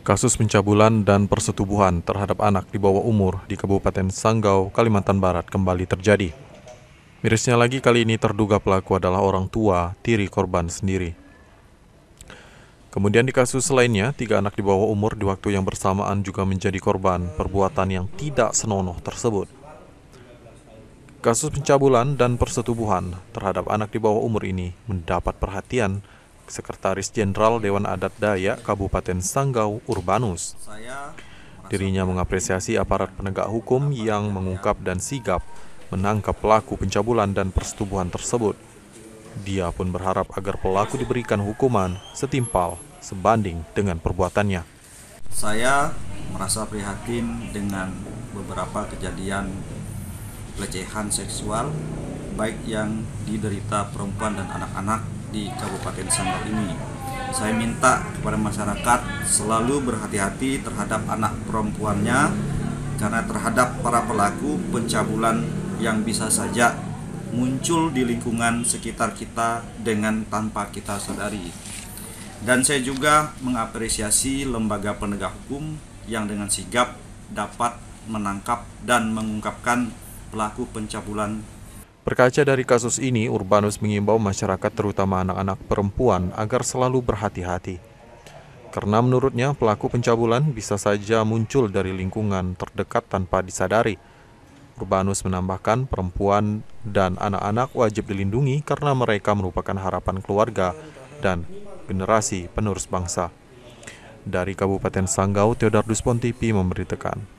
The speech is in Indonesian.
Kasus pencabulan dan persetubuhan terhadap anak di bawah umur di Kabupaten Sanggau, Kalimantan Barat kembali terjadi. Mirisnya lagi kali ini terduga pelaku adalah orang tua tiri korban sendiri. Kemudian di kasus lainnya, tiga anak di bawah umur di waktu yang bersamaan juga menjadi korban perbuatan yang tidak senonoh tersebut. Kasus pencabulan dan persetubuhan terhadap anak di bawah umur ini mendapat perhatian Sekretaris Jenderal Dewan Adat Dayak Kabupaten Sanggau Urbanus. Dirinya mengapresiasi aparat penegak hukum yang mengungkap dan sigap menangkap pelaku pencabulan dan persetubuhan tersebut. Dia pun berharap agar pelaku diberikan hukuman setimpal sebanding dengan perbuatannya. Saya merasa prihatin dengan beberapa kejadian pelecehan seksual baik yang diderita perempuan dan anak-anak di Kabupaten Sambal ini. Saya minta kepada masyarakat selalu berhati-hati terhadap anak perempuannya karena terhadap para pelaku pencabulan yang bisa saja muncul di lingkungan sekitar kita dengan tanpa kita sadari. Dan saya juga mengapresiasi lembaga penegak hukum yang dengan sigap dapat menangkap dan mengungkapkan pelaku pencabulan Berkaca dari kasus ini, Urbanus mengimbau masyarakat terutama anak-anak perempuan agar selalu berhati-hati. Karena menurutnya pelaku pencabulan bisa saja muncul dari lingkungan terdekat tanpa disadari. Urbanus menambahkan perempuan dan anak-anak wajib dilindungi karena mereka merupakan harapan keluarga dan generasi penerus bangsa. Dari Kabupaten Sanggau, Theodor Duspontipi memberitakan.